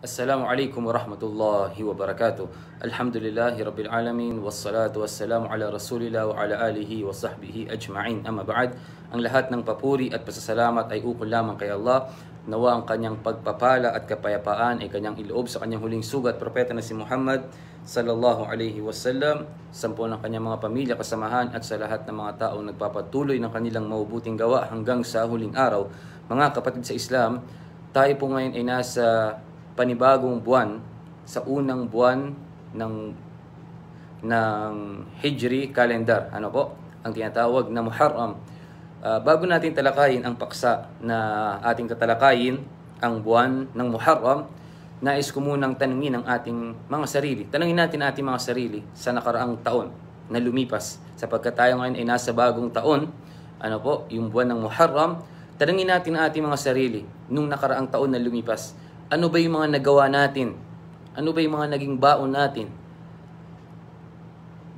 السلام عليكم ورحمة الله وبركاته الحمد لله رب العالمين والصلاة والسلام على رسول الله وعلى آله وصحبه أجمعين أما بعد ang lahat ng papuri at pasasalamat ay ukol lamang kay Allah nawa ang kanyang pagpapala at kapayapaan ay kanyang iloob sa kanyang huling sugat propeta na si Muhammad sallallahu alaihi wasallam sampo ng kanyang mga pamilya kasamahan at sa lahat ng mga tao nagpapatuloy ng kanilang mabubuting gawa hanggang sa huling araw mga kapatid sa Islam tayo po ngayon ay nasa panibagong buwan sa unang buwan ng ng Hijri calendar. Ano po? Ang tinatawag na Muharram. Uh, bago natin talakayin ang paksa na ating tatalakayin, ang buwan ng Muharram, nais ko munang tanungin ang ating mga sarili. Tanungin natin ating mga sarili sa nakaraang taon na lumipas. Sapagkat tayo ngayon ay nasa bagong taon, ano po, yung buwan ng Muharram, tanungin natin ating mga sarili nung nakaraang taon na lumipas ano ba yung mga nagawa natin? Ano ba yung mga naging baon natin?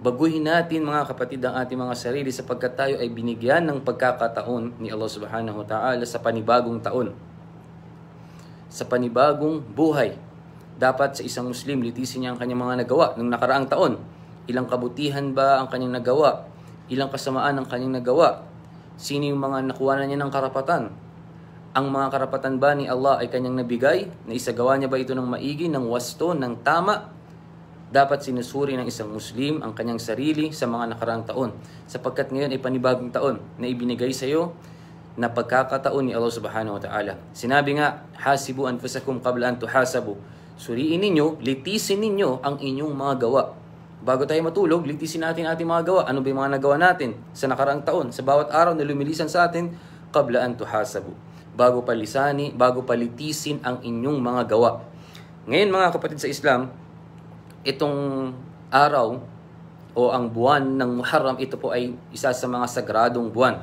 Baguhin natin mga kapatid ang ating mga sarili sapagkat tayo ay binigyan ng pagkakataon ni Allah Subhanahu wa Ta'ala sa panibagong taon. Sa panibagong buhay. Dapat sa isang Muslim litisin niya ang kanyang mga nagawa nung nakaraang taon. Ilang kabutihan ba ang kanyang nagawa? Ilang kasamaan ang kanyang nagawa? Sino yung mga nakuha na niya ng karapatan? Ang mga karapatan ba ni Allah ay kanyang nabigay? Na Naisagawa niya ba ito ng maigi, ng wasto, ng tama? Dapat sinusuri ng isang Muslim ang kanyang sarili sa mga nakaraang taon sapagkat ngayon ay panibagong taon na ibinigay sa iyo na pagkakataon ni Allah Subhanahu wa Ta'ala. Sinabi nga, Hasibu anfusakum qabla an tuhasabu. Suriin ninyo, litisin ninyo ang inyong mga gawa. Bago tayo matulog, litisin natin ating mga gawa. Ano ba yung mga nagawa natin sa nakaraang taon, sa bawat araw na lumilisan sa atin, qabla an tuhasabu bago palisani, bago palitisin ang inyong mga gawa. Ngayon mga kapatid sa Islam, itong araw o ang buwan ng Muharram, ito po ay isa sa mga sagradong buwan.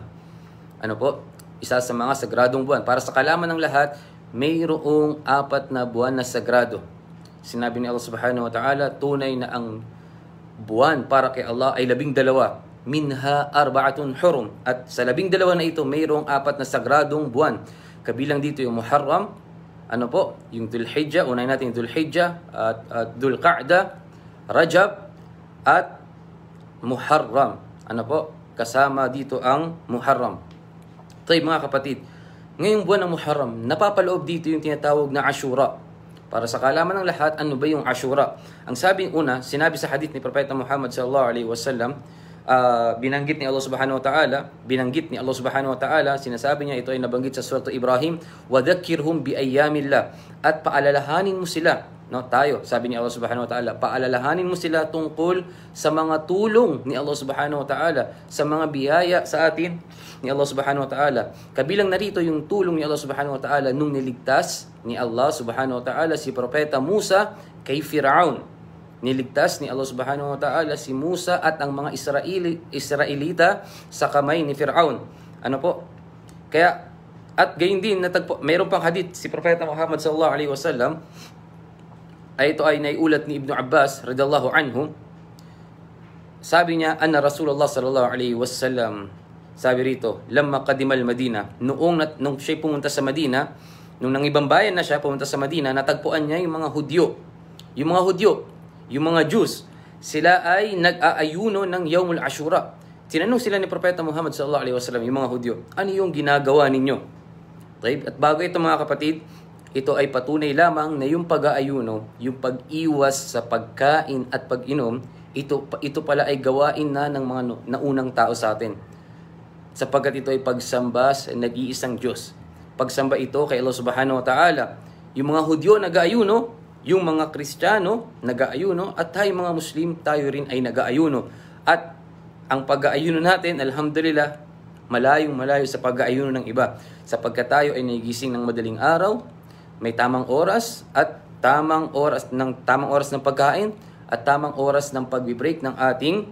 Ano po? Isa sa mga sagradong buwan. Para sa kalaman ng lahat, mayroong apat na buwan na sagrado. Sinabi ni Allah subhanahu wa ta'ala, tunay na ang buwan para kay Allah ay labing dalawa minha arba'atun hurum. At sa labing dalawa na ito, mayroong apat na sagradong buwan. Kabilang dito yung Muharram, ano po, yung Dhul Hijjah, unay natin yung Dhul Hijjah, at, at Dhul Qa'da, Rajab, at Muharram. Ano po, kasama dito ang Muharram. Tayo mga kapatid, ngayong buwan ng Muharram, napapaloob dito yung tinatawag na Ashura. Para sa kalaman ng lahat, ano ba yung Ashura? Ang sabi una, sinabi sa hadith ni Propeta Muhammad sallallahu alaihi wasallam, uh, binanggit ni Allah Subhanahu wa Ta'ala, binanggit ni Allah Subhanahu wa Ta'ala, sinasabi niya ito ay nabanggit sa Surah Ibrahim, "Wadhakkirhum bi ayyamillah" at paalalahanin mo sila, no, tayo, sabi ni Allah Subhanahu wa Ta'ala, paalalahanin mo sila tungkol sa mga tulong ni Allah Subhanahu wa Ta'ala, sa mga biyaya sa atin ni Allah Subhanahu wa Ta'ala. Kabilang narito yung tulong ni Allah Subhanahu wa Ta'ala nung niligtas ni Allah Subhanahu wa Ta'ala si propeta Musa kay Firaun Niligtas ni Allah Subhanahu wa Ta'ala si Musa at ang mga Israeli, Israelita sa kamay ni Firaun. Ano po? Kaya at gayon din natagpo mayroon pang hadith si Propeta Muhammad sallallahu alaihi wasallam ay ito ay naiulat ni Ibn Abbas radhiyallahu anhu. Sabi niya anna Rasulullah sallallahu alaihi wasallam sabi rito, lamma kadimal Madina, noong nung siya pumunta sa Madina, nung nang ibang bayan na siya pumunta sa Madina, natagpuan niya yung mga Hudyo. Yung mga Hudyo, yung mga Jews, sila ay nag-aayuno ng Yawmul Ashura. Tinanong sila ni Propeta Muhammad sallallahu alaihi wasallam yung mga Hudyo, ano yung ginagawa ninyo? Okay? At bago ito mga kapatid, ito ay patunay lamang na yung pag-aayuno, yung pag-iwas sa pagkain at pag-inom, ito, ito pala ay gawain na ng mga naunang tao sa atin. Sapagkat ito ay pagsamba sa nag-iisang Diyos. Pagsamba ito kay Allah subhanahu wa ta'ala. Yung mga Hudyo nag-aayuno, yung mga Kristiyano nag-aayuno at tayo mga Muslim tayo rin ay nag-aayuno. At ang pag-aayuno natin, alhamdulillah, malayong malayo sa pag-aayuno ng iba. Sapagkat tayo ay nagigising ng madaling araw, may tamang oras at tamang oras ng tamang oras ng pagkain at tamang oras ng pagbi-break ng ating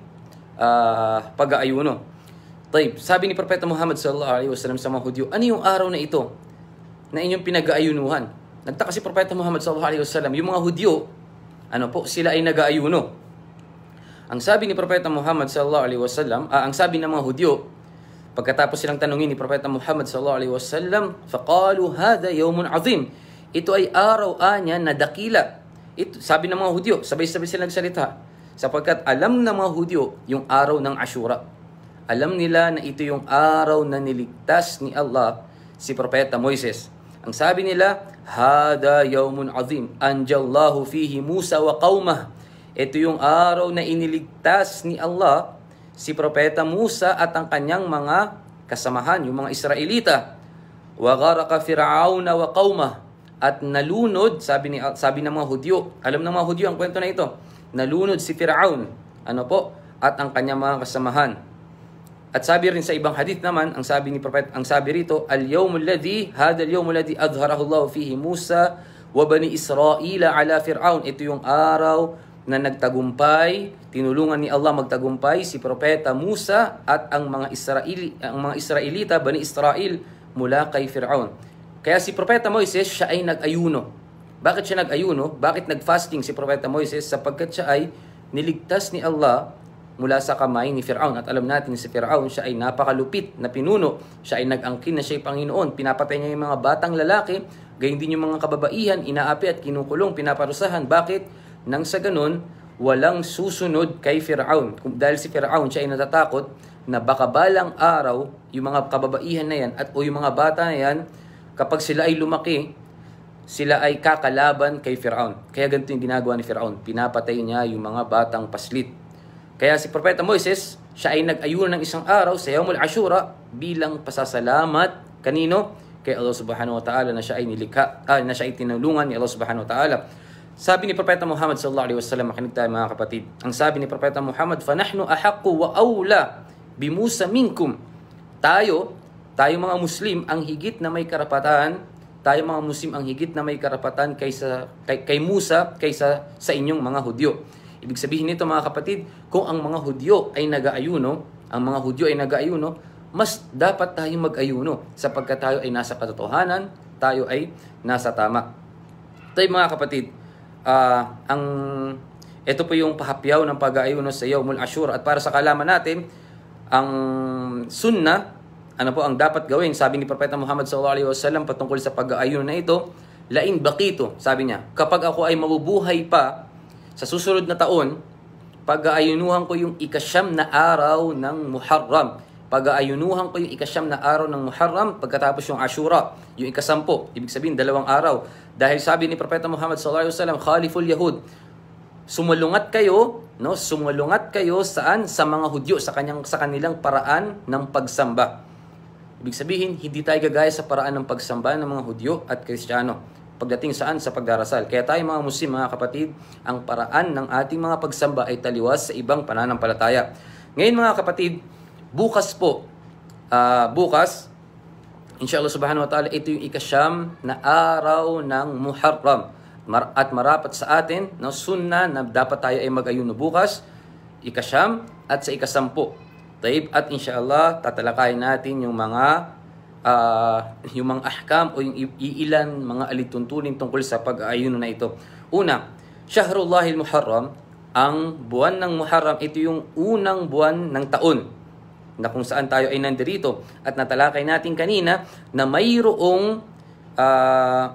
uh, pag-aayuno. Taib, sabi ni Propeta Muhammad sallallahu alaihi wasallam sa mga Hudyo, ano yung araw na ito na inyong pinag-aayunuhan? Nagtaka si Propeta Muhammad sallallahu alaihi wasallam, yung mga Hudyo, ano po, sila ay nag-aayuno. Ang sabi ni Propeta Muhammad sallallahu alaihi wasallam, ah, ang sabi ng mga Hudyo, pagkatapos silang tanungin ni Propeta Muhammad sallallahu alaihi wasallam, faqalu hadha yawmun azim. Ito ay araw anya na dakila. Ito, sabi ng mga Hudyo, sabay-sabay silang salita. Sapagkat alam na mga Hudyo yung araw ng Ashura. Alam nila na ito yung araw na niligtas ni Allah si Propeta Moises ang sabi nila, Hada yawmun azim, anjallahu fihi Musa wa qawmah. Ito yung araw na iniligtas ni Allah si Propeta Musa at ang kanyang mga kasamahan, yung mga Israelita. Wa gharaka fir'auna wa qawmah. At nalunod, sabi, ni, sabi ng mga Hudyo, alam ng mga Hudyo ang kwento na ito, nalunod si Fir'aun, ano po, at ang kanyang mga kasamahan. At sabi rin sa ibang hadith naman, ang sabi ni Prophet, ang sabi rito, Al-yawmul ladhi, hada al-yawmul ladhi adharahu Allah fihi Musa wa bani Israila ala Fir'aun. Ito yung araw na nagtagumpay, tinulungan ni Allah magtagumpay si Propeta Musa at ang mga Israel, ang mga Israelita, bani Israel mula kay Fir'aun. Kaya si Propeta Moises, siya ay nag-ayuno. Bakit siya nag-ayuno? Bakit nag-fasting si Propeta Moises? Sapagkat siya ay niligtas ni Allah mula sa kamay ni Firaun. At alam natin si Firaun, siya ay napakalupit na pinuno. Siya ay nag-angkin na siya ay Panginoon. Pinapatay niya yung mga batang lalaki, gayon din yung mga kababaihan, inaapi at kinukulong, pinaparusahan. Bakit? Nang sa ganun, walang susunod kay Firaun. Dahil si Firaun, siya ay natatakot na baka balang araw, yung mga kababaihan na yan at o yung mga bata na yan, kapag sila ay lumaki, sila ay kakalaban kay Firaun. Kaya ganito yung ginagawa ni Firaun. Pinapatay niya yung mga batang paslit. Kaya si Propeta Moises, siya ay nag-ayuno ng isang araw sa Yawmul Ashura bilang pasasalamat kanino? Kay Allah Subhanahu wa Ta'ala na siya ay nilikha, ah, na siya ay tinulungan ni Allah Subhanahu wa Ta'ala. Sabi ni Propeta Muhammad sallallahu alaihi wasallam, makinig tayo mga kapatid. Ang sabi ni Propeta Muhammad, "Fa nahnu ahaqqu wa awla bi Musa minkum." Tayo, tayo mga Muslim ang higit na may karapatan, tayo mga Muslim ang higit na may karapatan kaysa kay, kay Musa kaysa sa inyong mga Hudyo. Ibig sabihin nito mga kapatid, kung ang mga Hudyo ay nagaayuno, ang mga Hudyo ay nagaayuno, mas dapat tayong mag-ayuno sapagkat tayo ay nasa katotohanan, tayo ay nasa tama. Ito mga kapatid, uh, ang ito po yung pahapyaw ng pag-aayuno sa Yawmul Ashur. At para sa kalaman natin, ang sunna, ano po ang dapat gawin? Sabi ni Propeta Muhammad sallallahu alaihi wasallam patungkol sa pag-aayuno na ito, lain bakito, sabi niya, kapag ako ay mabubuhay pa sa susunod na taon, pag-aayunuhan ko yung ikasyam na araw ng Muharram. Pag-aayunuhan ko yung ikasyam na araw ng Muharram, pagkatapos yung Ashura, yung ikasampo. Ibig sabihin, dalawang araw. Dahil sabi ni Propeta Muhammad sallallahu alaihi wasallam, Khaliful Yahud, sumalungat kayo, no? Sumalungat kayo saan sa mga Hudyo sa kanyang sa kanilang paraan ng pagsamba. Ibig sabihin, hindi tayo gagaya sa paraan ng pagsamba ng mga Hudyo at Kristiyano pagdating saan sa pagdarasal. Kaya tayo mga Muslim, mga kapatid, ang paraan ng ating mga pagsamba ay taliwas sa ibang pananampalataya. Ngayon mga kapatid, bukas po, uh, bukas, insyaAllah subhanahu wa ta'ala, ito yung ikasyam na araw ng Muharram. Mar- at marapat sa atin na sunna na dapat tayo ay mag-ayuno bukas, ikasyam at sa ikasampu. Taib at insyaAllah tatalakayin natin yung mga uh, yung mga ahkam o yung iilan mga alituntunin tungkol sa pag-aayuno na ito. Una, Shahrullahil Muharram, ang buwan ng Muharram, ito yung unang buwan ng taon na kung saan tayo ay nandirito. At natalakay natin kanina na mayroong uh,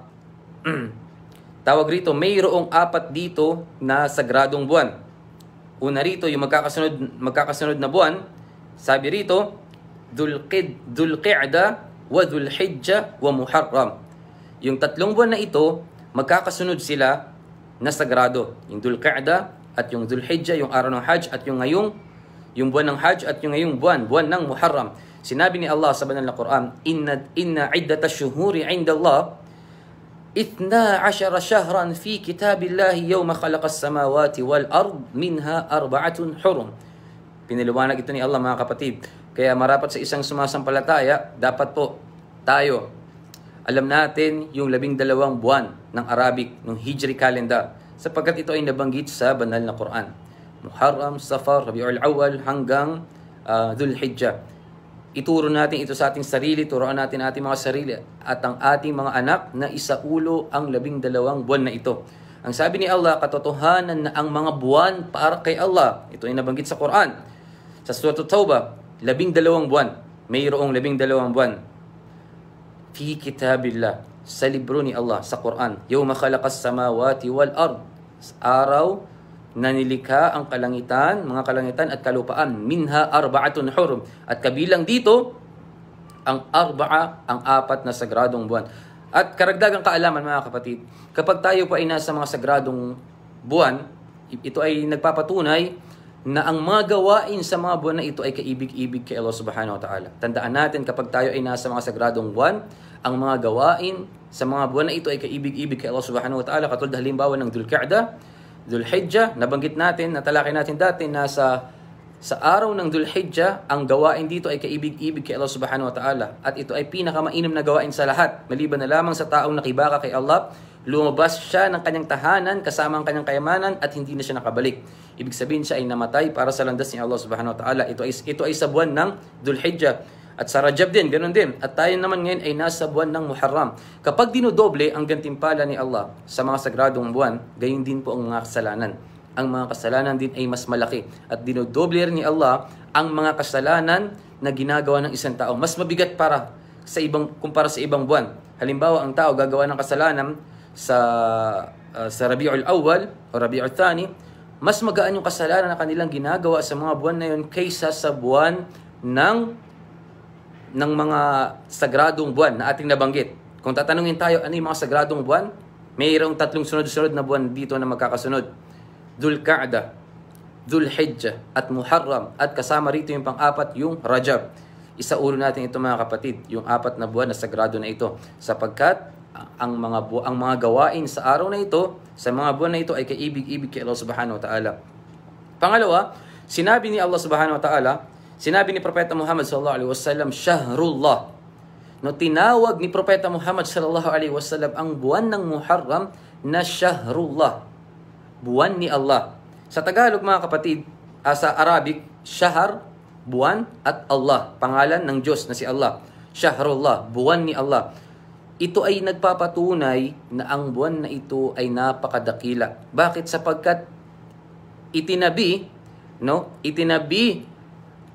tawag rito, mayroong apat dito na sagradong buwan. Una rito, yung magkakasunod, magkakasunod na buwan, sabi rito, Dhul-Qid, Dhul-Qi'da, wa Dhul wa Muharram. Yung tatlong buwan na ito, magkakasunod sila na sagrado. Yung Dhul at yung Dhul yung araw ng Hajj at yung ngayong yung buwan ng Hajj at yung ngayong buwan, buwan ng Muharram. Sinabi ni Allah sa banal na Quran, Inna, inna iddata shuhuri inda Allah, Itna ashara shahran fi kitabillahi yawma khalaqas samawati wal ard minha arba'atun hurum. Piniliwanag ito ni Allah mga kapatid. Kaya marapat sa isang sumasampalataya, dapat po tayo, alam natin yung labing dalawang buwan ng Arabic, ng Hijri calendar, sapagkat ito ay nabanggit sa banal na Quran. Muharram, Safar, Rabiul Awal, hanggang uh, ah, Dhul Hijjah. Ituro natin ito sa ating sarili, turuan natin ating mga sarili at ang ating mga anak na isaulo ang labing dalawang buwan na ito. Ang sabi ni Allah, katotohanan na ang mga buwan para kay Allah. Ito ay nabanggit sa Quran. Sa Surat Tauba, labing dalawang buwan. Mayroong labing dalawang buwan. Fi kitabillah. Sa libro ni Allah, sa Quran. Yawma khalakas samawati wal ard. Sa araw na nilikha ang kalangitan, mga kalangitan at kalupaan. Minha arbaatun hurum. At kabilang dito, ang arbaa, ang apat na sagradong buwan. At karagdagang kaalaman mga kapatid, kapag tayo pa ay nasa mga sagradong buwan, ito ay nagpapatunay na ang mga gawain sa mga buwan na ito ay kaibig-ibig kay Allah Subhanahu wa Ta'ala. Tandaan natin kapag tayo ay nasa mga sagradong buwan, ang mga gawain sa mga buwan na ito ay kaibig-ibig kay Allah Subhanahu wa Ta'ala. Katulad halimbawa ng Dhul Qa'da, Dhul Hijjah, nabanggit natin, natalakay natin dati na sa, sa araw ng Dhul Hijjah, ang gawain dito ay kaibig-ibig kay Allah Subhanahu wa Ta'ala. At ito ay pinakamainam na gawain sa lahat, maliban na lamang sa taong nakibaka kay Allah Lumabas siya ng kanyang tahanan kasama ang kanyang kayamanan at hindi na siya nakabalik. Ibig sabihin siya ay namatay para sa landas ni Allah subhanahu wa ta'ala. Ito ay, ito ay sa buwan ng Dhul Hijjah. At sa Rajab din, ganun din. At tayo naman ngayon ay nasa buwan ng Muharram. Kapag dinodoble ang gantimpala ni Allah sa mga sagradong buwan, gayon din po ang mga kasalanan. Ang mga kasalanan din ay mas malaki. At dinodoble rin ni Allah ang mga kasalanan na ginagawa ng isang tao. Mas mabigat para sa ibang kumpara sa ibang buwan. Halimbawa, ang tao gagawa ng kasalanan sa uh, sa Rabiul Awal o Rabiul Thani, mas magaan yung kasalanan na kanilang ginagawa sa mga buwan na yon kaysa sa buwan ng ng mga sagradong buwan na ating nabanggit. Kung tatanungin tayo, ano yung mga sagradong buwan? Mayroong tatlong sunod-sunod na buwan dito na magkakasunod. Dhul Qa'da, Dhul Hijjah, at Muharram. At kasama rito yung pang-apat, yung Rajab. Isaulo natin ito mga kapatid, yung apat na buwan na sagrado na ito. Sapagkat ang mga bu- ang mga gawain sa araw na ito, sa mga buwan na ito ay kaibig-ibig kay Allah Subhanahu wa Ta'ala. Pangalawa, sinabi ni Allah Subhanahu wa Ta'ala, sinabi ni Propeta Muhammad sallallahu alaihi wasallam, "Shahrullah." No tinawag ni Propeta Muhammad sallallahu alaihi wasallam ang buwan ng Muharram na Shahrullah. Buwan ni Allah. Sa Tagalog mga kapatid, ah, sa Arabic, Shahar, buwan at Allah, pangalan ng Diyos na si Allah. Shahrullah, buwan ni Allah. Ito ay nagpapatunay na ang buwan na ito ay napakadakila. Bakit? Sapagkat itinabi, no? Itinabi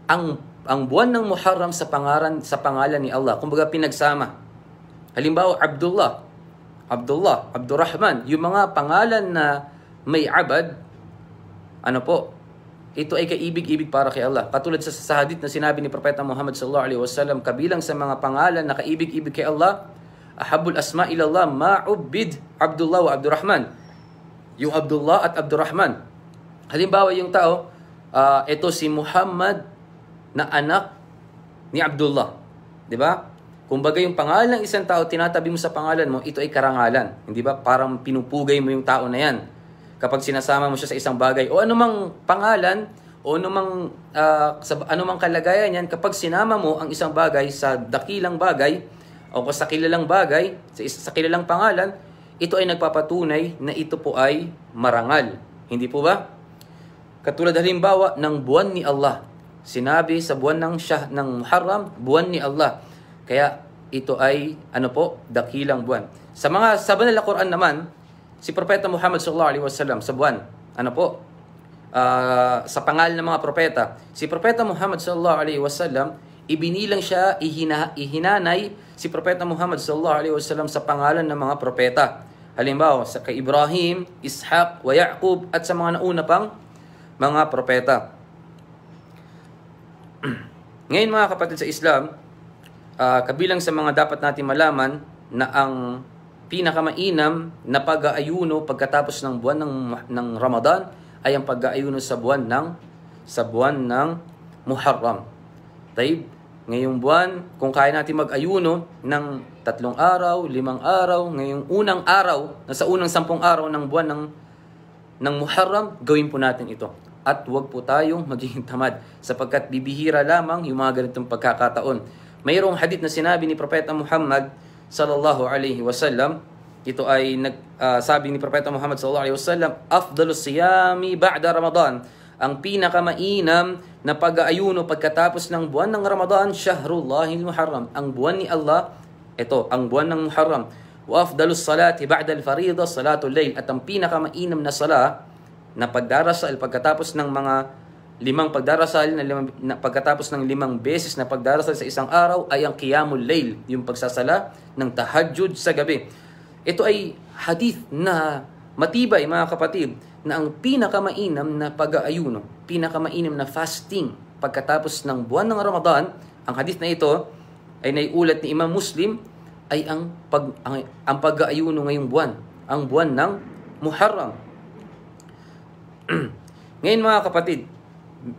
ang ang buwan ng Muharram sa pangaran sa pangalan ni Allah. Kumbaga pinagsama. Halimbawa Abdullah, Abdullah, Abdurrahman, yung mga pangalan na may abad, ano po, ito ay kaibig-ibig para kay Allah. Katulad sa, sa hadith na sinabi ni Propeta Muhammad sallallahu alaihi wasallam, kabilang sa mga pangalan na kaibig-ibig kay Allah, Ahabul asma ilallah ma'ubid Abdullah wa Abdurrahman. Yung Abdullah at Abdurrahman. Halimbawa yung tao, uh, ito si Muhammad na anak ni Abdullah. Di ba? Kumbaga yung pangalan ng isang tao, tinatabi mo sa pangalan mo, ito ay karangalan. Hindi ba? Parang pinupugay mo yung tao na yan. Kapag sinasama mo siya sa isang bagay, o anumang pangalan, o anumang, uh, ah, sa, anumang kalagayan yan, kapag sinama mo ang isang bagay sa dakilang bagay, o kung sa kilalang bagay, sa, sa kilalang pangalan, ito ay nagpapatunay na ito po ay marangal. Hindi po ba? Katulad halimbawa ng buwan ni Allah. Sinabi sa buwan ng Shah ng Muharram, buwan ni Allah. Kaya ito ay ano po, dakilang buwan. Sa mga sa banal na Quran naman, si propeta Muhammad sallallahu alaihi wasallam sa buwan, ano po? Uh, sa pangalan ng mga propeta, si propeta Muhammad sallallahu alaihi wasallam ibinilang siya, ihina, ihinanay si Propeta Muhammad sallallahu alaihi wasallam sa pangalan ng mga propeta. Halimbawa, sa kay Ibrahim, Ishaq, wa Yaqub at sa mga nauna pang mga propeta. Ngayon mga kapatid sa Islam, uh, kabilang sa mga dapat natin malaman na ang pinakamainam na pag-aayuno pagkatapos ng buwan ng ng Ramadan ay ang pag-aayuno sa buwan ng sa buwan ng Muharram. Taib, ngayong buwan, kung kaya natin mag-ayuno ng tatlong araw, limang araw, ngayong unang araw, na sa unang sampung araw ng buwan ng, ng Muharram, gawin po natin ito. At huwag po tayong maging tamad sapagkat bibihira lamang yung mga ganitong pagkakataon. Mayroong hadith na sinabi ni Propeta Muhammad sallallahu alaihi wasallam, ito ay nag, uh, sabi ni Propeta Muhammad sallallahu alaihi wasallam, afdalus siyami ba'da Ramadan, ang pinakamainam na pag-aayuno pagkatapos ng buwan ng Ramadan, Shahrullahil Muharram, ang buwan ni Allah, ito, ang buwan ng Muharram. Wa afdalus salati ba'da al-farida, salatul layl. At ang pinakamainam na sala na pagdarasal pagkatapos ng mga limang pagdarasal, na, limang, na pagkatapos ng limang beses na pagdarasal sa isang araw ay ang qiyamul layl, yung pagsasala ng tahajjud sa gabi. Ito ay hadith na matibay mga kapatid na ang pinakamainam na pag-aayuno, pinakamainam na fasting pagkatapos ng buwan ng Ramadan, ang hadith na ito ay naiulat ni Imam Muslim ay ang pag ang, ang pag-aayuno ngayong buwan, ang buwan ng Muharram. Ngayon mga kapatid,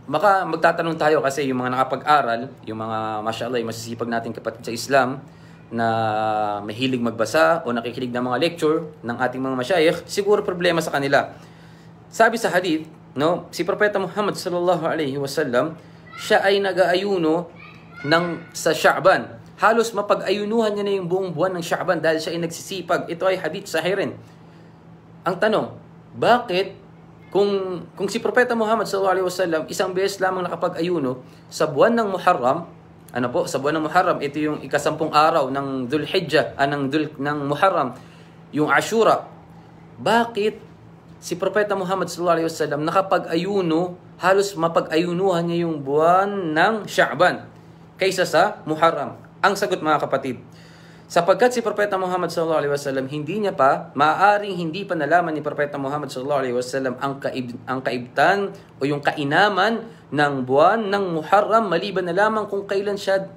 maka magtatanong tayo kasi yung mga nakapag-aral, yung mga mashallah, yung masisipag natin kapatid sa Islam na mahilig magbasa o nakikinig ng mga lecture ng ating mga masyayikh, siguro problema sa kanila. Sabi sa hadith, no, si Propeta Muhammad sallallahu alaihi wasallam, siya ay nag-aayuno ng sa Sha'ban. Halos mapag-ayunuhan niya na yung buong buwan ng Sha'ban dahil siya ay nagsisipag. Ito ay hadith sa Hirin. Ang tanong, bakit kung kung si Propeta Muhammad sallallahu alaihi wasallam isang beses lamang nakapag-ayuno sa buwan ng Muharram, ano po, sa buwan ng Muharram, ito yung ikasampung araw ng Dhul Hijjah, ah, ng, Dhul, ng Muharram, yung Ashura. Bakit si Propeta Muhammad sallallahu alaihi wasallam nakapag-ayuno, halos mapag-ayunuhan niya yung buwan ng Sha'ban kaysa sa Muharram. Ang sagot mga kapatid, sapagkat si Propeta Muhammad sallallahu alaihi wasallam hindi niya pa maaring hindi pa nalaman ni Propeta Muhammad sallallahu alaihi wasallam ang kaib ang kaibtan o yung kainaman ng buwan ng Muharram maliban na lamang kung kailan siya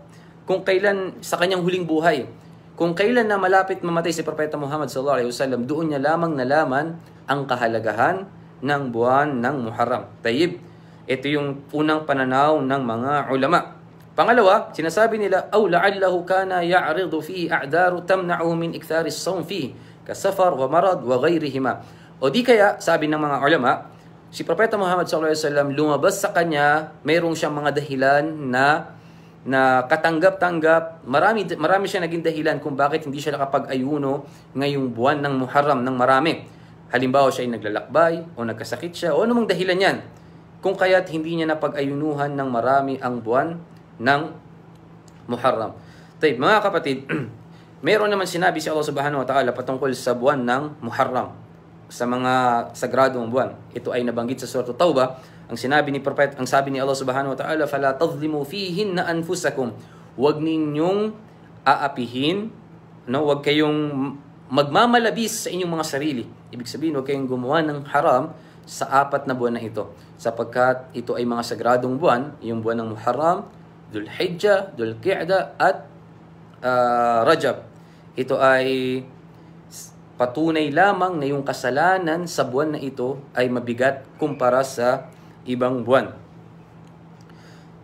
kung kailan sa kanyang huling buhay. Kung kailan na malapit mamatay si Propeta Muhammad sallallahu alaihi wasallam, doon niya lamang nalaman ang kahalagahan ng buwan ng Muharram. Tayyib, ito yung unang pananaw ng mga ulama. Pangalawa, sinasabi nila, أو لعله كان يعرض فيه أعذار تمنعه من إكثار الصوم فيه كسفر ومرض وغيرهما. O di kaya, sabi ng mga ulama, si Propeta Muhammad SAW lumabas sa kanya, mayroong siyang mga dahilan na na katanggap-tanggap. Marami, marami siya naging dahilan kung bakit hindi siya nakapag-ayuno ngayong buwan ng Muharram ng marami. Halimbawa siya ay naglalakbay o nagkasakit siya o anumang dahilan yan. Kung kaya't hindi niya napag-ayunuhan ng marami ang buwan ng Muharram. Tayo, mga kapatid, meron naman sinabi si Allah Subhanahu wa Ta'ala patungkol sa buwan ng Muharram sa mga sagradong buwan. Ito ay nabanggit sa Surah Tawbah. Ang sinabi ni Prophet, ang sabi ni Allah Subhanahu wa Ta'ala, "Fala tadhlimu fihin na anfusakum." Huwag ninyong aapihin, no? Huwag kayong magmamalabis sa inyong mga sarili. Ibig sabihin, huwag kayong gumawa ng haram sa apat na buwan na ito. Sapagkat ito ay mga sagradong buwan, yung buwan ng Muharram, Dhul Hijjah, Dhul Qi'da, at uh, Rajab. Ito ay patunay lamang na yung kasalanan sa buwan na ito ay mabigat kumpara sa ibang buwan.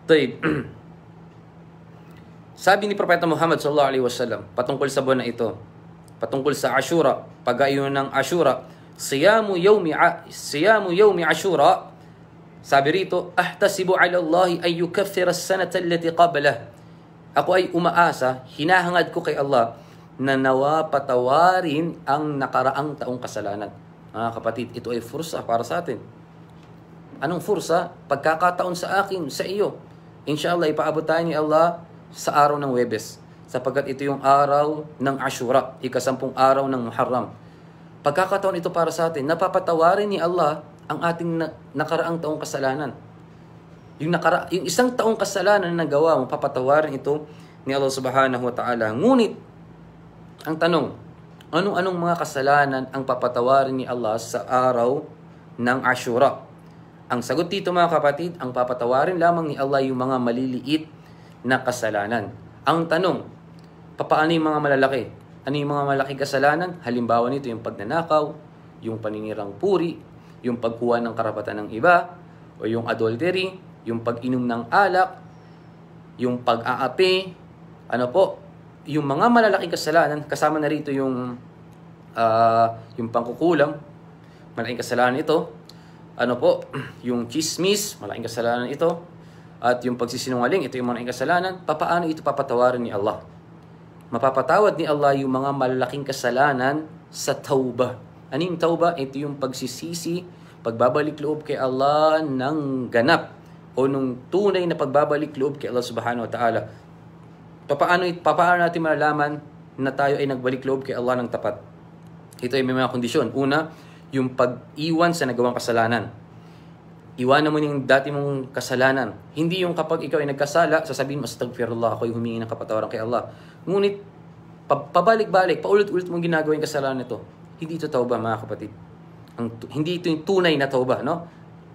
Taib. Sabi ni Propeta Muhammad sallallahu alaihi wasallam patungkol sa buwan na ito, patungkol sa Ashura, pag pagayon ng Ashura, siyamu yawmi, siyamu yawmi Ashura, sabi rito, ahtasibu ala Allah ay as sanata allati qablah. Ako ay umaasa, hinahangad ko kay Allah na nawa patawarin ang nakaraang taong kasalanan. Mga kapatid, ito ay fursa para sa atin. Anong fursa? Pagkakataon sa akin, sa iyo. Inshallah, ipaabot tayo ni Allah sa araw ng Webes sapagkat ito yung araw ng Ashura, ikasampung araw ng Muharram. Pagkakataon ito para sa atin, napapatawarin ni Allah ang ating nakaraang taong kasalanan. Yung, nakara- yung isang taong kasalanan na nagawa mo, papatawarin ito ni Allah subhanahu wa ta'ala. Ngunit, ang tanong, anong-anong mga kasalanan ang papatawarin ni Allah sa araw ng Ashura? Ang sagot dito mga kapatid, ang papatawarin lamang ni Allah yung mga maliliit na kasalanan. Ang tanong, Papaano yung mga malalaki? Ano yung mga malaking kasalanan? Halimbawa nito yung pagnanakaw, yung paninirang puri, yung pagkuha ng karapatan ng iba, o yung adultery, yung pag-inom ng alak, yung pag-aapi, ano po, yung mga malalaking kasalanan, kasama na rito yung uh, yung pangkukulam, malaking kasalanan ito, ano po, yung chismis, malaking kasalanan ito, at yung pagsisinungaling, ito yung malaking kasalanan, papaano ito papatawarin ni Allah? mapapatawad ni Allah yung mga malaking kasalanan sa tauba. Ano yung tauba? Ito yung pagsisisi, pagbabalik loob kay Allah ng ganap o nung tunay na pagbabalik loob kay Allah subhanahu wa ta'ala. Papaano, papaano natin malalaman na tayo ay nagbalik loob kay Allah ng tapat? Ito ay may mga kondisyon. Una, yung pag-iwan sa nagawang kasalanan. Iwanan mo yung dati mong kasalanan. Hindi yung kapag ikaw ay nagkasala, sasabihin, mo, astagfirullah, ako'y humingi ng kapatawaran kay Allah. Ngunit, pabalik-balik, paulit-ulit mong ginagawa yung kasalanan ito. Hindi ito tauba, mga kapatid. Ang, hindi ito yung tunay na tauba, no?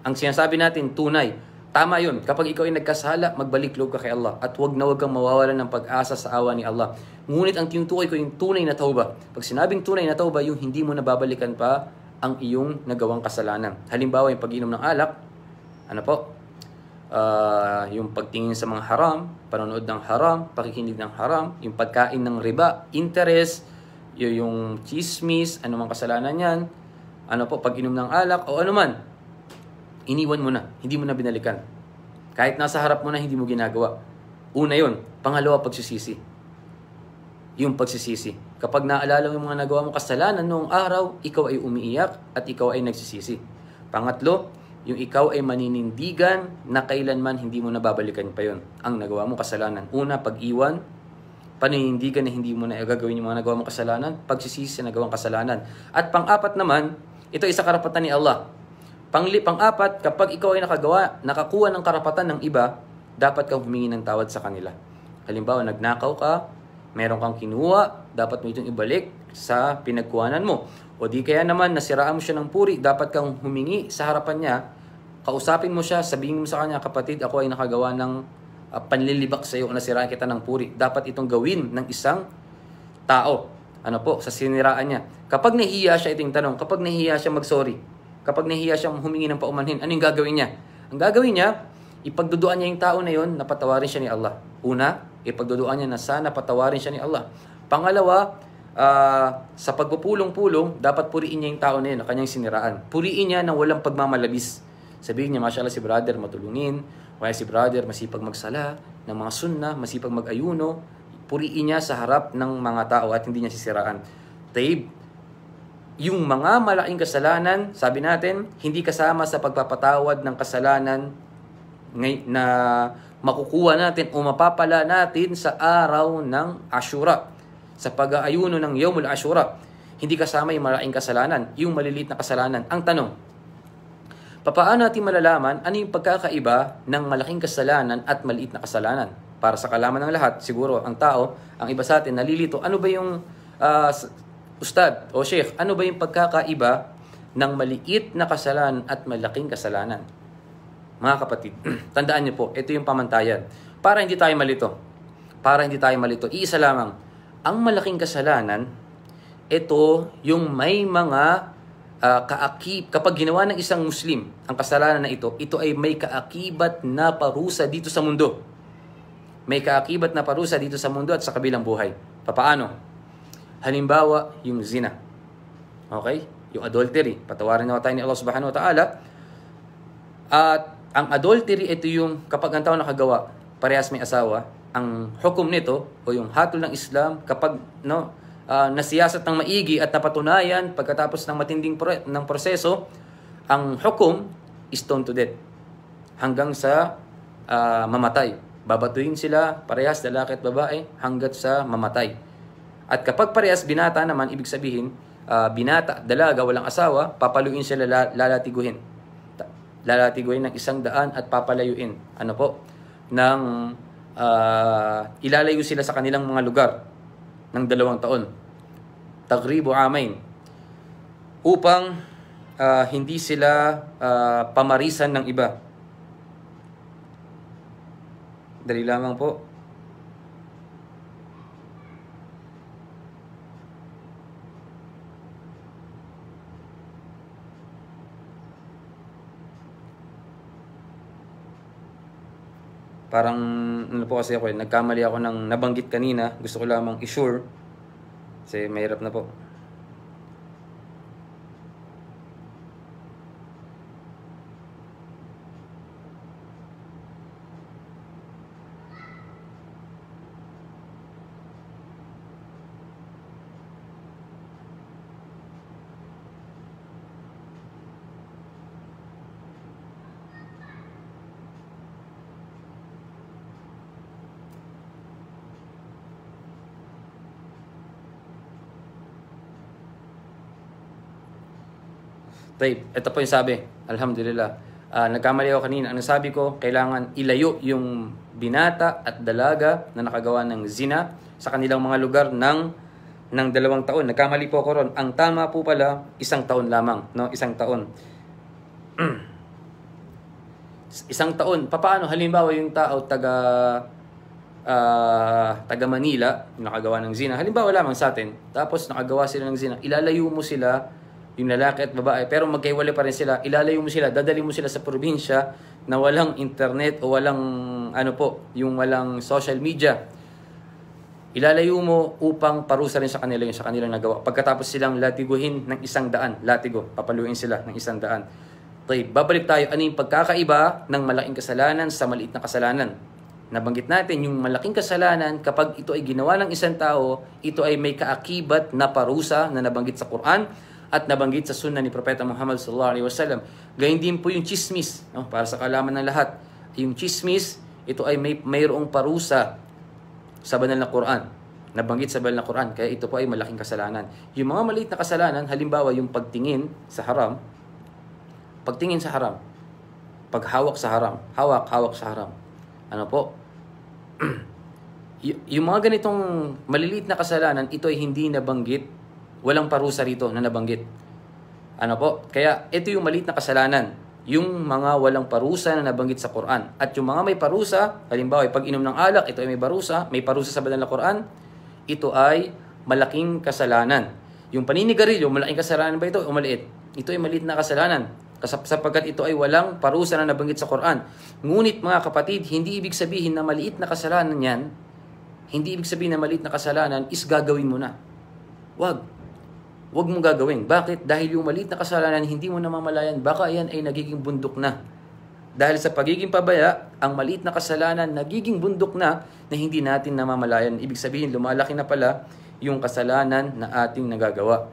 Ang sinasabi natin, tunay. Tama yun. Kapag ikaw ay nagkasala, magbalik loob ka kay Allah. At wag na wag kang mawawalan ng pag-asa sa awa ni Allah. Ngunit ang tinutukoy ko yung tunay na tauba. Pag sinabing tunay na tauba, yung hindi mo nababalikan pa ang iyong nagawang kasalanan. Halimbawa, yung pag-inom ng alak, ano po, uh, yung pagtingin sa mga haram, panonood ng haram, pakikinig ng haram, yung pagkain ng riba, interest, yung chismis, ano kasalanan yan, ano po, pag-inom ng alak, o ano man, iniwan mo na, hindi mo na binalikan. Kahit nasa harap mo na, hindi mo ginagawa. Una yon Pangalawa, pagsisisi. Yung pagsisisi. Kapag naalala mo yung mga nagawa mong kasalanan noong araw, ikaw ay umiiyak at ikaw ay nagsisisi. Pangatlo, yung ikaw ay maninindigan na kailanman hindi mo nababalikan pa yon ang nagawa mo kasalanan. Una, pag-iwan, paninindigan na hindi mo na gagawin yung mga nagawa mong kasalanan, pagsisisi na nagawang kasalanan. At pang-apat naman, ito isa karapatan ni Allah. Pangli, pang-apat, kapag ikaw ay nakagawa, nakakuha ng karapatan ng iba, dapat kang humingi ng tawad sa kanila. Halimbawa, nagnakaw ka, meron kang kinuha, dapat mo itong ibalik sa pinagkuhanan mo. O di kaya naman, nasiraan mo siya ng puri, dapat kang humingi sa harapan niya, kausapin mo siya, sabihin mo sa kanya, kapatid, ako ay nakagawa ng uh, panlilibak sa iyo, nasiraan kita ng puri. Dapat itong gawin ng isang tao. Ano po, sa siniraan niya. Kapag nahiya siya, ito tanong, kapag nahiya siya mag-sorry, kapag nahiya siya humingi ng paumanhin, ano yung gagawin niya? Ang gagawin niya, ipagduduan niya yung tao na yon, napatawarin siya ni Allah. Una, ipagduduan niya na sana patawarin siya ni Allah. Pangalawa, uh, sa pagpupulong-pulong, dapat puriin niya yung tao na yun, ang kanyang siniraan. Puriin niya ng walang pagmamalabis. Sabihin niya, mashallah si brother matulungin, kaya si brother masipag magsala, ng mga sunna, masipag mag-ayuno, puriin niya sa harap ng mga tao at hindi niya sisiraan. Taib, yung mga malaking kasalanan, sabi natin, hindi kasama sa pagpapatawad ng kasalanan na makukuha natin o mapapala natin sa araw ng Ashura, sa pag-aayuno ng Yomul Ashura. Hindi kasama yung malaking kasalanan, yung maliliit na kasalanan. Ang tanong, papaano natin malalaman ano yung pagkakaiba ng malaking kasalanan at maliit na kasalanan? Para sa kalaman ng lahat, siguro ang tao, ang iba sa atin, nalilito, ano ba yung uh, ustad o sheikh, ano ba yung pagkakaiba ng maliit na kasalanan at malaking kasalanan? Mga kapatid, tandaan niyo po, ito yung pamantayan. Para hindi tayo malito. Para hindi tayo malito. Iisa lamang, ang malaking kasalanan, ito yung may mga uh, kaakib, kapag ginawa ng isang Muslim, ang kasalanan na ito, ito ay may kaakibat na parusa dito sa mundo. May kaakibat na parusa dito sa mundo at sa kabilang buhay. Papaano? Halimbawa, yung zina. Okay? Yung adultery. Patawarin na tayo ni Allah subhanahu wa ta'ala. At ang adultery, ito yung kapag ang tao nakagawa, parehas may asawa, ang hukom nito o yung hatol ng Islam kapag no uh, nasiyasat ng maigi at napatunayan pagkatapos ng matinding pro- ng proseso ang hukom is stone to death hanggang sa uh, mamatay babatuhin sila parehas lalaki at babae hanggat sa mamatay at kapag parehas binata naman ibig sabihin uh, binata dalaga walang asawa papaluin sila la- lalatiguhin lalatiguin ng isang daan at papalayuin. Ano po? Ng uh, ilalayo sila sa kanilang mga lugar ng dalawang taon. Tagribo amain. Upang uh, hindi sila uh, pamarisan ng iba. Dali lamang po. Parang, ano po kasi ako, eh, nagkamali ako ng nabanggit kanina. Gusto ko lamang i-sure. Kasi mahirap na po. Tape, ito po yung sabi. Alhamdulillah. Uh, nagkamali ako kanina. Ang sabi ko, kailangan ilayo yung binata at dalaga na nakagawa ng zina sa kanilang mga lugar ng ng dalawang taon. Nagkamali po ako ron. Ang tama po pala, isang taon lamang. No? Isang taon. isang taon. Papaano? Halimbawa yung tao taga uh, taga Manila, nakagawa ng zina. Halimbawa lamang sa atin. Tapos nakagawa sila ng zina. Ilalayo mo sila yung lalaki at babae, pero magkaiwalay pa rin sila, ilalayo mo sila, dadali mo sila sa probinsya na walang internet o walang, ano po, yung walang social media. Ilalayo mo upang parusa rin sa kanila yung sa kanilang nagawa. Pagkatapos silang latiguhin ng isang daan, latigo, papaluin sila ng isang daan. Okay, babalik tayo, ano yung pagkakaiba ng malaking kasalanan sa maliit na kasalanan? Nabanggit natin, yung malaking kasalanan, kapag ito ay ginawa ng isang tao, ito ay may kaakibat na parusa na nabanggit sa Quran, at nabanggit sa sunna ni Propeta Muhammad sallallahu alaihi wasallam. Gayun din po yung chismis, no? para sa kalaman ng lahat. Yung chismis, ito ay may mayroong parusa sa banal na Quran. Nabanggit sa banal na Quran, kaya ito po ay malaking kasalanan. Yung mga maliit na kasalanan, halimbawa yung pagtingin sa haram, pagtingin sa haram, paghawak sa haram, hawak, hawak sa haram. Ano po? yung mga ganitong maliliit na kasalanan, ito ay hindi nabanggit Walang parusa rito na nabanggit. Ano po? Kaya ito yung maliit na kasalanan. Yung mga walang parusa na nabanggit sa Quran. At yung mga may parusa, halimbawa, pag inom ng alak, ito ay may parusa, may parusa sa banal na Quran, ito ay malaking kasalanan. Yung paninigarilyo, malaking kasalanan ba ito o maliit? Ito ay maliit na kasalanan sapagkat ito ay walang parusa na nabanggit sa Quran. Ngunit mga kapatid, hindi ibig sabihin na maliit na kasalanan yan, hindi ibig sabihin na maliit na kasalanan is gagawin mo na. Wag. Huwag mong gagawin. Bakit? Dahil yung maliit na kasalanan, hindi mo namamalayan. Baka yan ay nagiging bundok na. Dahil sa pagiging pabaya, ang maliit na kasalanan nagiging bundok na na hindi natin namamalayan. Ibig sabihin, lumalaki na pala yung kasalanan na ating nagagawa.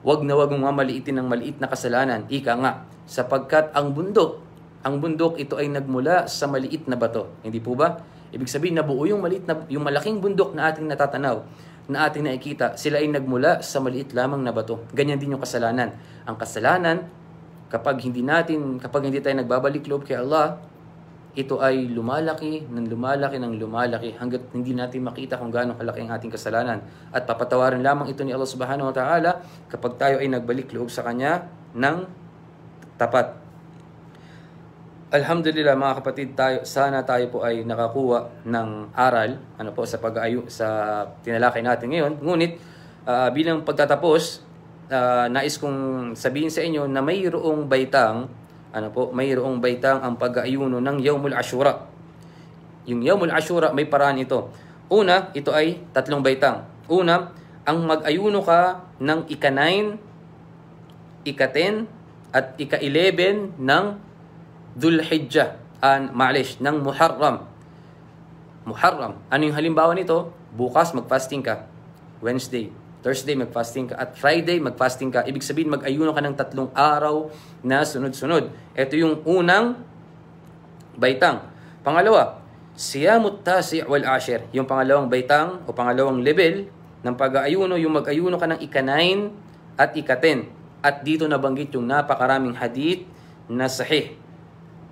Huwag na huwag mong mamaliitin ang maliit na kasalanan. Ika nga, sapagkat ang bundok, ang bundok ito ay nagmula sa maliit na bato. Hindi po ba? Ibig sabihin, nabuo yung, maliit na, yung malaking bundok na ating natatanaw na ating nakikita, sila ay nagmula sa maliit lamang na bato. Ganyan din yung kasalanan. Ang kasalanan, kapag hindi natin, kapag hindi tayo nagbabalik loob kay Allah, ito ay lumalaki ng lumalaki ng lumalaki hanggat hindi natin makita kung gaano kalaki ang ating kasalanan. At papatawarin lamang ito ni Allah subhanahu wa ta'ala kapag tayo ay nagbalik loob sa Kanya ng tapat. Alhamdulillah mga kapatid tayo sana tayo po ay nakakuha ng aral ano po sa pag-ayo sa tinalakay natin ngayon ngunit uh, bilang pagtatapos uh, nais kong sabihin sa inyo na mayroong baitang ano po mayroong baitang ang pag-aayuno ng Yawmul Ashura yung Yawmul Ashura may paraan ito una ito ay tatlong baitang una ang mag-ayuno ka ng ika-9 ika-10 at ika-11 ng Dhul Hijjah, an, ma'lish, ng Muharram. Muharram. Ano yung halimbawa nito? Bukas magfasting ka. Wednesday. Thursday magfasting ka. At Friday magfasting ka. Ibig sabihin mag-ayuno ka ng tatlong araw na sunod-sunod. Ito yung unang baitang. Pangalawa, siyamut tasi wal ashir. Yung pangalawang baitang o pangalawang level ng pag-aayuno, yung mag-ayuno ka ng ikanain at ikaten. At dito nabanggit yung napakaraming hadith na sahih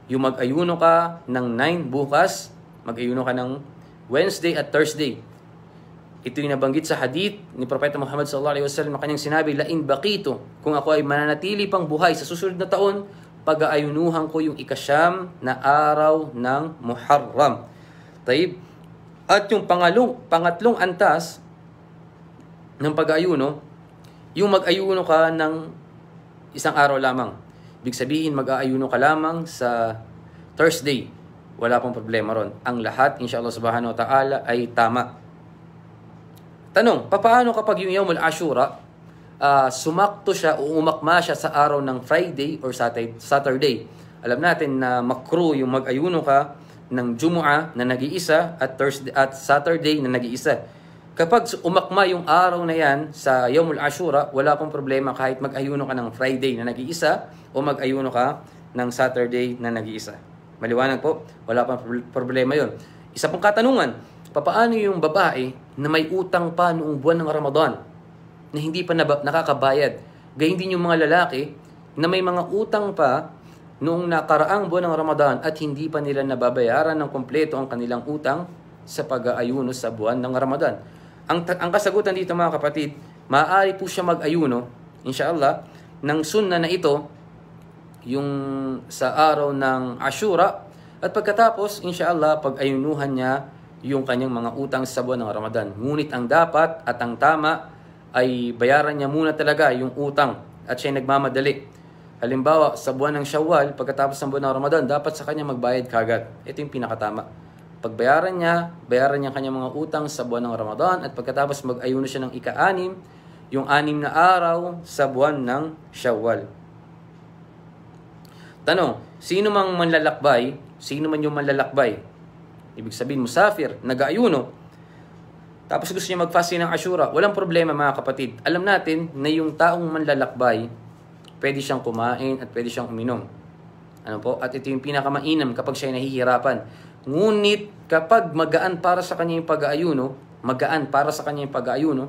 yung mag-ayuno ka ng 9 bukas, mag-ayuno ka ng Wednesday at Thursday. Ito yung nabanggit sa hadith ni Propeta Muhammad sallallahu alaihi wasallam na kanyang sinabi, "Lain bakito, kung ako ay mananatili pang buhay sa susunod na taon, pag-aayunuhan ko yung ikasyam na araw ng Muharram." Taib. At yung pangalong, pangatlong antas ng pag aayuno yung mag-ayuno ka ng isang araw lamang. Ibig sabihin, mag-aayuno ka lamang sa Thursday. Wala pong problema ron. Ang lahat, insyaAllah subhanahu wa ta'ala, ay tama. Tanong, papaano kapag yung Yawmul Ashura, uh, sumakto siya o umakma siya sa araw ng Friday or Saturday? Alam natin na makro yung mag-ayuno ka ng Jumu'ah na nag-iisa at Thursday at Saturday na nag-iisa. Kapag umakma yung araw na yan sa Yomul Ashura, wala pong problema kahit mag-ayuno ka ng Friday na nag-iisa o mag-ayuno ka ng Saturday na nag-iisa. Maliwanag po, wala pang problema yon. Isa pong katanungan, papaano yung babae na may utang pa noong buwan ng Ramadan na hindi pa nakakabayad? Gayun din yung mga lalaki na may mga utang pa noong nakaraang buwan ng Ramadan at hindi pa nila nababayaran ng kompleto ang kanilang utang sa pag-aayuno sa buwan ng Ramadan. Ang, ang kasagutan dito mga kapatid, maaari po siya mag-ayuno, inshallah, ng sunna na ito, yung sa araw ng Ashura, at pagkatapos, inshallah, pag-ayunuhan niya yung kanyang mga utang sa buwan ng Ramadan. Ngunit ang dapat at ang tama ay bayaran niya muna talaga yung utang at siya nagmamadali. Halimbawa, sa buwan ng Shawwal, pagkatapos ng buwan ng Ramadan, dapat sa kanya magbayad kagad. Ito yung pinakatama. Pagbayaran niya, bayaran niya kanyang mga utang sa buwan ng Ramadan at pagkatapos mag-ayuno siya ng ika-anim, yung anim na araw sa buwan ng Shawwal. Tanong, sino mang manlalakbay, sino man yung manlalakbay? Ibig sabihin, musafir, nag-ayuno, tapos gusto niya mag-fasting ng Ashura, walang problema mga kapatid. Alam natin na yung taong manlalakbay, pwede siyang kumain at pwede siyang uminom. Ano po? At ito yung pinakamainam kapag siya ay nahihirapan. Ngunit kapag magaan para sa kanya yung pag-aayuno, magaan para sa kanya yung pag-aayuno,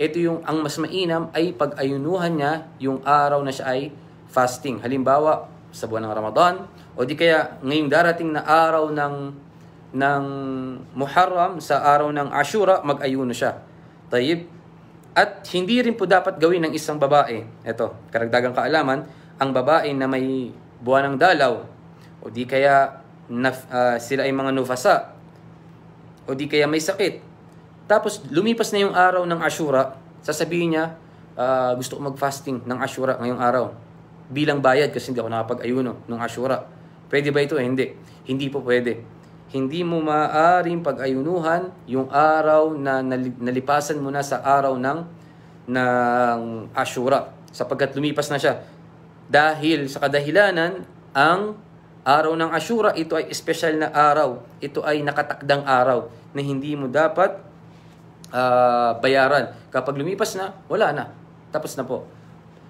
ito yung ang mas mainam ay pag-ayunuhan niya yung araw na siya ay fasting. Halimbawa, sa buwan ng Ramadan, o di kaya ngayong darating na araw ng ng Muharram sa araw ng Ashura, mag-ayuno siya. Tayyib. At hindi rin po dapat gawin ng isang babae. Ito, karagdagang kaalaman, ang babae na may buwan ng dalaw, o di kaya na, uh, sila ay mga nufasa, o di kaya may sakit. Tapos lumipas na yung araw ng Ashura, sasabihin niya, uh, gusto ko mag-fasting ng Ashura ngayong araw. Bilang bayad kasi hindi ako nakapag-ayuno ng Ashura. Pwede ba ito? Eh, hindi. Hindi po pwede. Hindi mo maaaring pag-ayunuhan yung araw na nalipasan mo na sa araw ng ng Ashura sapagkat lumipas na siya. Dahil sa kadahilanan, ang araw ng Ashura, ito ay espesyal na araw. Ito ay nakatakdang araw na hindi mo dapat uh, bayaran. Kapag lumipas na, wala na. Tapos na po.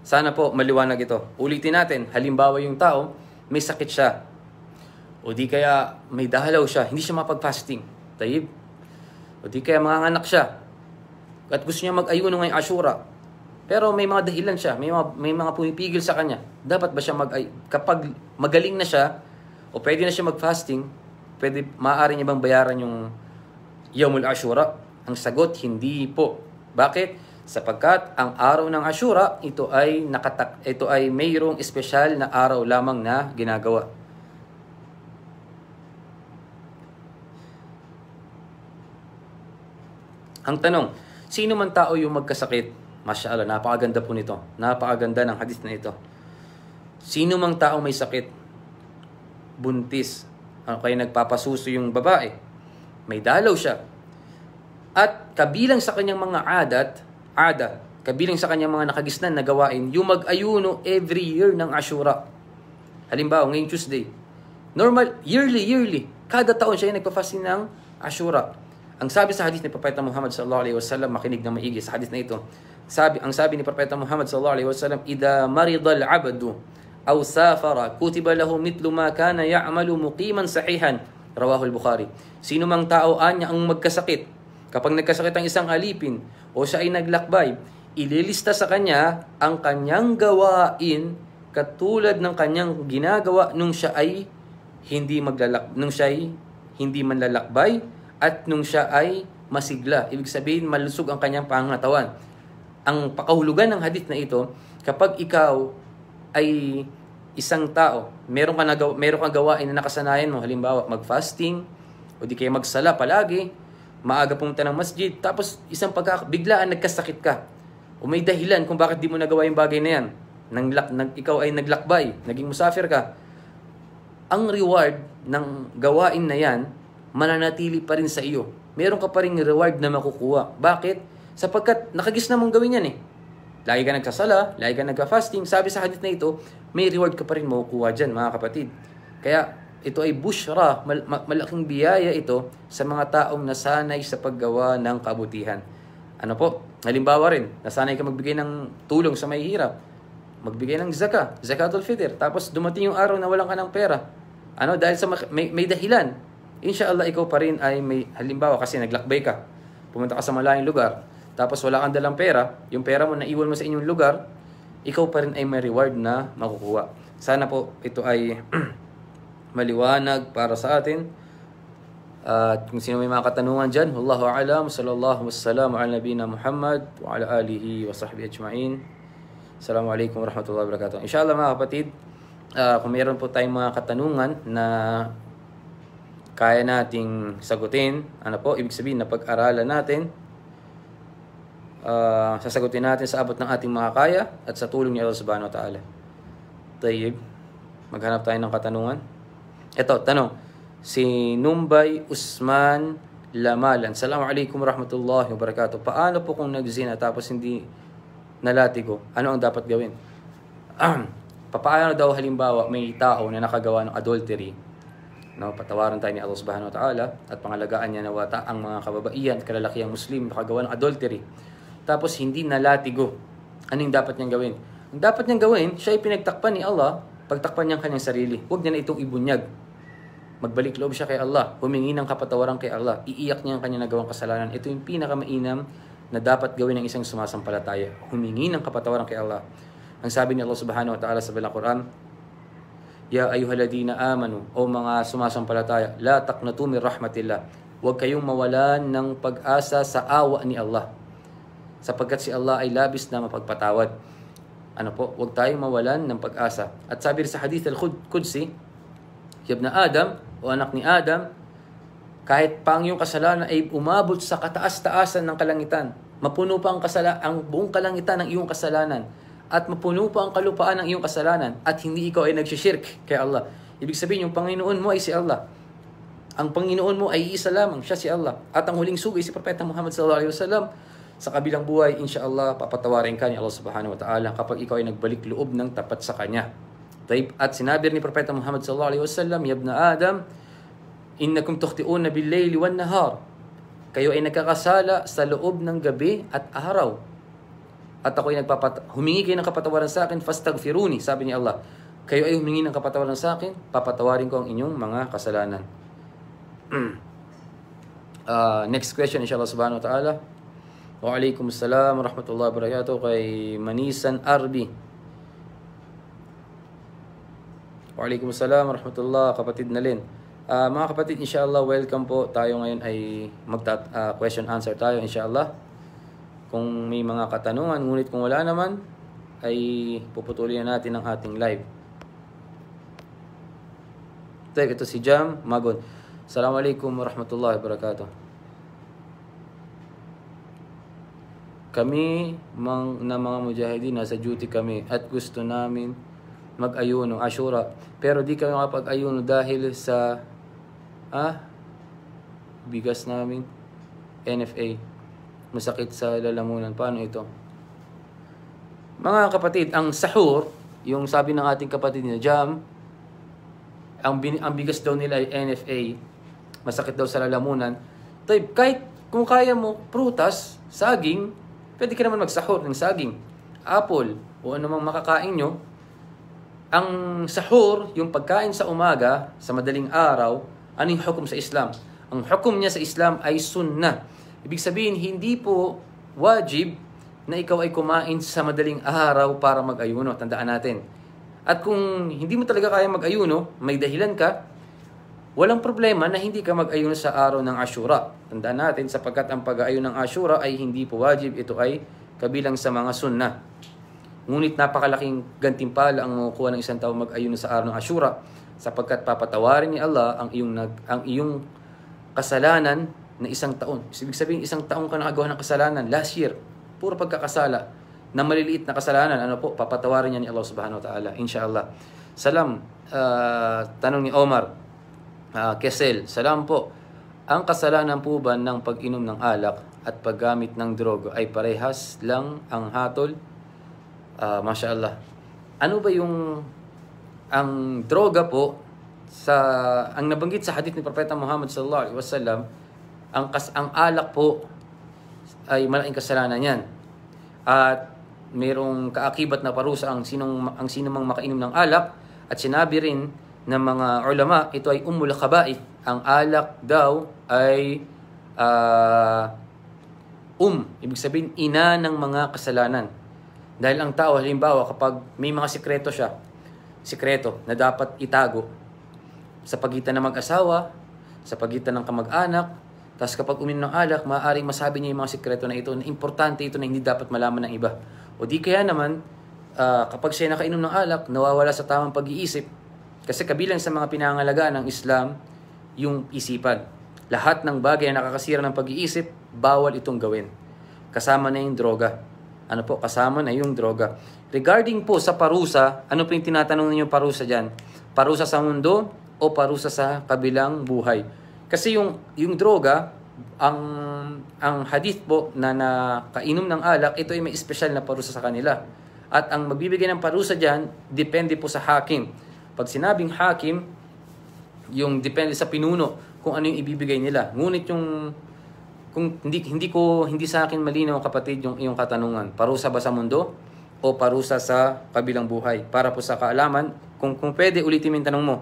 Sana po maliwanag ito. Ulitin natin, halimbawa yung tao, may sakit siya. O di kaya may dahalaw siya, hindi siya mapag-fasting. Tayib. O di kaya manganak siya. At gusto niya mag-ayuno ngayong Ashura, pero may mga dahilan siya, may mga, may mga pumipigil sa kanya. Dapat ba siya mag ay, kapag magaling na siya o pwede na siya mag-fasting, pwede maaari niya bang bayaran yung Yawmul Ashura? Ang sagot, hindi po. Bakit? Sapagkat ang araw ng Ashura, ito ay nakatak ito ay mayroong espesyal na araw lamang na ginagawa. Ang tanong, sino man tao yung magkasakit Mashallah, napakaganda po nito. Napakaganda ng hadith na ito. Sino mang tao may sakit, buntis, ano kayo nagpapasuso yung babae, may dalaw siya. At kabilang sa kanyang mga adat, ada, kabilang sa kanyang mga nakagisnan na gawain, yung mag-ayuno every year ng Ashura. Halimbawa, ngayong Tuesday, normal, yearly, yearly, kada taon siya ay nagpafasin ng Ashura. Ang sabi sa hadith ni Propeta Muhammad sallallahu alaihi wasallam, makinig na maigi sa hadith na ito, sabi, ang sabi ni Propeta Muhammad sallallahu alaihi wasallam, ida marida al-'abdu aw safara kutiba lahu mithlu ma kana ya'malu muqiman sahihan." Rawahu al-Bukhari. Sino mang tao anya ang magkasakit, kapag nagkasakit ang isang alipin o siya ay naglakbay, ililista sa kanya ang kanyang gawain katulad ng kanyang ginagawa nung siya ay hindi maglalak nung siya ay hindi manlalakbay at nung siya ay masigla. Ibig sabihin, malusog ang kanyang pangatawan. Ang pakahulugan ng hadith na ito, kapag ikaw ay isang tao, meron kang, nagaw- meron kang gawain na nakasanayan mo, halimbawa mag-fasting, o di kaya magsala palagi, maaga pumunta ng masjid, tapos isang pagka, biglaan nagkasakit ka, o may dahilan kung bakit di mo nagawa yung bagay na yan, nang, nang, ikaw ay naglakbay, naging musafir ka, ang reward ng gawain na yan, mananatili pa rin sa iyo. Meron ka pa rin reward na makukuha. Bakit? Sapagkat nakagis na mong gawin yan eh. Lagi ka nagsasala, lagi ka nagka-fasting. Sabi sa hadith na ito, may reward ka pa rin makukuha dyan mga kapatid. Kaya ito ay bushra, mal- malaking biyaya ito sa mga taong nasanay sa paggawa ng kabutihan. Ano po? Halimbawa rin, nasanay ka magbigay ng tulong sa may hirap. Magbigay ng zaka, zakatul fitr. Tapos dumating yung araw na walang ka ng pera. Ano? Dahil sa may, may dahilan. Insya Allah, ikaw pa rin ay may, halimbawa kasi naglakbay ka. Pumunta ka sa malayong lugar tapos wala kang dalang pera, yung pera mo naiwan mo sa inyong lugar, ikaw pa rin ay may reward na makukuha. Sana po ito ay maliwanag para sa atin. At uh, kung sino may mga katanungan dyan, Wallahu alam, sallallahu wasallam, ala nabina Muhammad wa ala alihi wa sahbihi ajma'in. Assalamualaikum warahmatullahi wabarakatuh. Inshallah mga kapatid, uh, kung mayroon po tayong mga katanungan na kaya nating sagutin, ano po, ibig sabihin na pag-aralan natin, uh, sasagutin natin sa abot ng ating mga kaya at sa tulong ni Allah subhanahu wa ta'ala. Tayyib, maghanap tayo ng katanungan. Ito, tanong. Si Numbay Usman Lamalan. Salamu alaikum warahmatullahi wabarakatuh. Paano po kung nagzina tapos hindi nalatigo? Ano ang dapat gawin? Papaano daw halimbawa may tao na nakagawa ng adultery no, patawaran tayo ni Allah subhanahu wa ta'ala at pangalagaan niya na wata ang mga kababaihan at kalalakiang muslim nakagawa ng adultery tapos hindi nalatigo. Anong dapat niyang gawin? Ang dapat niyang gawin, siya ay pinagtakpan ni Allah, pagtakpan niyang kanyang sarili. Huwag niya na itong ibunyag. Magbalik loob siya kay Allah, humingi ng kapatawaran kay Allah, iiyak niya ang kanyang nagawang kasalanan. Ito yung pinakamainam na dapat gawin ng isang sumasampalataya. Humingi ng kapatawaran kay Allah. Ang sabi ni Allah subhanahu wa ta'ala sa Bilang Quran, Ya ayuhaladina amanu, o mga sumasampalataya, la taknatu rahmatillah. Huwag kayong mawalan ng pag-asa sa awa ni Allah sapagkat si Allah ay labis na mapagpatawad. Ano po, huwag tayong mawalan ng pag-asa. At sabi sa hadith al-Qudsi, Yab na Adam, o anak ni Adam, kahit pang iyong kasalanan ay umabot sa kataas-taasan ng kalangitan, mapuno pa ang, kasala ang buong kalangitan ng iyong kasalanan, at mapuno pa ang kalupaan ng iyong kasalanan, at hindi ikaw ay nagsishirk kay Allah. Ibig sabihin, yung Panginoon mo ay si Allah. Ang Panginoon mo ay isa lamang, siya si Allah. At ang huling sugi si Propeta Muhammad sallallahu alaihi wasallam sa kabilang buhay, insyaAllah, papatawarin ka ni Allah subhanahu wa ta'ala kapag ikaw ay nagbalik loob ng tapat sa Kanya. At sinabi ni Propeta Muhammad sallallahu alaihi wasallam, Yabna Adam, innakum tukhti'una bil-layli wan nahar. Kayo ay nagkakasala sa loob ng gabi at araw. At ako ay nagpapat humingi kayo ng kapatawaran sa akin, fastagfiruni, sabi ni Allah. Kayo ay humingi ng kapatawaran sa akin, papatawarin ko ang inyong mga kasalanan. uh, next question, inshallah subhanahu wa ta'ala. Waalaikum salam warahmatullahi wabarakatuh kay Manisan Arbi. Waalaikum salam warahmatullahi kapatid na Lin. Uh, mga kapatid, inshallah, welcome po. Tayo ngayon ay magta uh, question answer tayo inshallah. Kung may mga katanungan, ngunit kung wala naman, ay puputulin na natin ang ating live. Tayo ito si Jam Magon. Assalamualaikum warahmatullahi wabarakatuh. Kami mang, na mga mujahidin, nasa duty kami at gusto namin mag-ayuno, asyura. Pero di kami makapag-ayuno dahil sa ah, bigas namin, NFA. Masakit sa lalamunan. Paano ito? Mga kapatid, ang sahur, yung sabi ng ating kapatid na Jam, ang, bin, ang bigas daw nila ay NFA. Masakit daw sa lalamunan. Type, kahit kung kaya mo, prutas, saging, Pwede ka naman magsahor ng saging, apple, o anumang makakain nyo. Ang sahur, yung pagkain sa umaga, sa madaling araw, ano yung hukom sa Islam? Ang hukom niya sa Islam ay sunnah. Ibig sabihin, hindi po wajib na ikaw ay kumain sa madaling araw para mag-ayuno. Tandaan natin. At kung hindi mo talaga kaya mag-ayuno, may dahilan ka, Walang problema na hindi ka mag-ayon sa araw ng Ashura. Tanda natin sapagkat ang pag-aayon ng Ashura ay hindi po wajib. Ito ay kabilang sa mga sunnah. Ngunit napakalaking gantimpala ang makukuha ng isang tao mag-ayon sa araw ng Ashura sapagkat papatawarin ni Allah ang iyong, nag, ang iyong kasalanan na isang taon. Ibig sabihin, isang taon ka nakagawa ng kasalanan last year. Puro pagkakasala na maliliit na kasalanan, ano po, papatawarin niya ni Allah subhanahu wa ta'ala, InsyaAllah. Salam, uh, tanong ni Omar, uh, Kesel, salam po. Ang kasalanan po ba ng pag-inom ng alak at paggamit ng drogo ay parehas lang ang hatol? Uh, mashallah. Ano ba yung ang droga po sa ang nabanggit sa hadith ni Propeta Muhammad sallallahu alaihi wasallam ang kas ang alak po ay malaking kasalanan yan. At mayroong kaakibat na parusa ang sinong ang sinumang makainom ng alak at sinabi rin ng mga ulama, ito ay umul khabaith. Ang alak daw ay uh, um, ibig sabihin ina ng mga kasalanan. Dahil ang tao, halimbawa, kapag may mga sikreto siya, sikreto na dapat itago sa pagitan ng mag-asawa, sa pagitan ng kamag-anak, tapos kapag uminom ng alak, maaaring masabi niya yung mga sikreto na ito na importante ito na hindi dapat malaman ng iba. O di kaya naman, uh, kapag siya nakainom ng alak, nawawala sa tamang pag-iisip, kasi kabilang sa mga pinangalaga ng Islam, yung isipan. Lahat ng bagay na nakakasira ng pag-iisip, bawal itong gawin. Kasama na yung droga. Ano po, kasama na yung droga. Regarding po sa parusa, ano po yung tinatanong ninyo parusa dyan? Parusa sa mundo o parusa sa kabilang buhay? Kasi yung, yung droga, ang ang hadith po na nakainom ng alak, ito ay may espesyal na parusa sa kanila. At ang magbibigay ng parusa dyan, depende po sa hakim pag sinabing hakim, yung depende sa pinuno kung ano yung ibibigay nila. Ngunit yung kung hindi hindi ko hindi sa akin malinaw kapatid yung iyong katanungan. Parusa ba sa mundo o parusa sa kabilang buhay? Para po sa kaalaman, kung kung pwede ulitin yung tanong mo.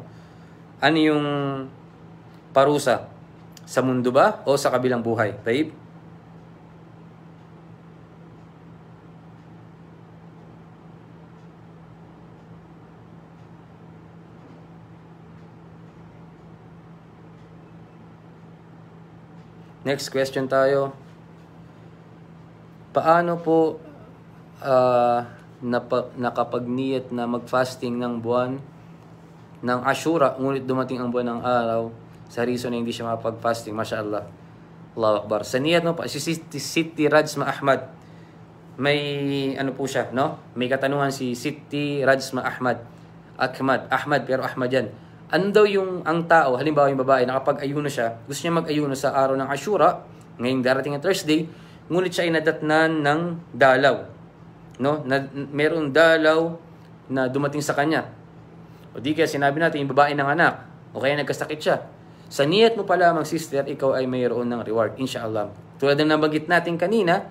Ano yung parusa? Sa mundo ba o sa kabilang buhay? Taib? Next question tayo. Paano po uh, napa, nakapagniyat na mag-fasting ng buwan ng Ashura, ngunit dumating ang buwan ng araw, sa reason na hindi siya mapagfasting? mashallah. Allahu Akbar. Sa niyat mo pa, si Siti, Siti Rajma Ahmad, may ano po siya, no? May katanungan si Siti Rajma Ahmad. Ahmad, Ahmad, pero Ahmad yan. Ando yung ang tao, halimbawa yung babae, nakapag-ayuno siya, gusto niya mag-ayuno sa araw ng Ashura, ngayong darating na Thursday, ngunit siya ay nadatnan ng dalaw. No? Na, merong dalaw na dumating sa kanya. O di kaya sinabi natin, yung babae ng anak, o kaya nagkasakit siya. Sa niyet mo pa lamang, sister, ikaw ay mayroon ng reward, inshallah. Tulad ng nabanggit natin kanina,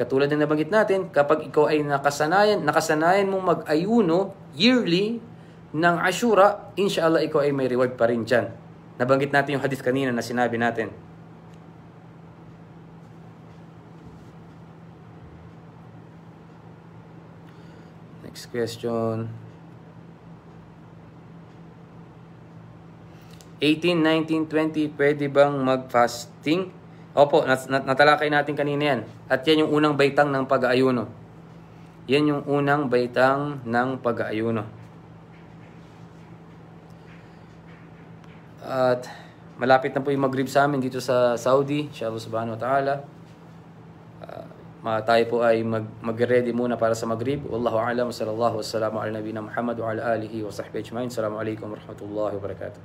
katulad ng nabanggit natin, kapag ikaw ay nakasanayan, nakasanayan mong mag-ayuno yearly, ng Ashura, inshallah ikaw ay may reward pa rin dyan. Nabanggit natin yung hadith kanina na sinabi natin. Next question. 18, 19, 20, pwede bang mag-fasting? Opo, nat natalakay natin kanina yan. At yan yung unang baitang ng pag-aayuno. Yan yung unang baitang ng pag-aayuno. At malapit na po yung mag-grib sa amin dito sa Saudi, Inshallah subhanahu wa ta'ala. Uh, tayo po ay mag mag-ready muna para sa mag maghrib. Wallahu a'lam. wa Sallallahu wasallamu ala nabiyina Muhammad wa ala alihi wa sahbihi ajma'in. Assalamu alaikum warahmatullahi wabarakatuh.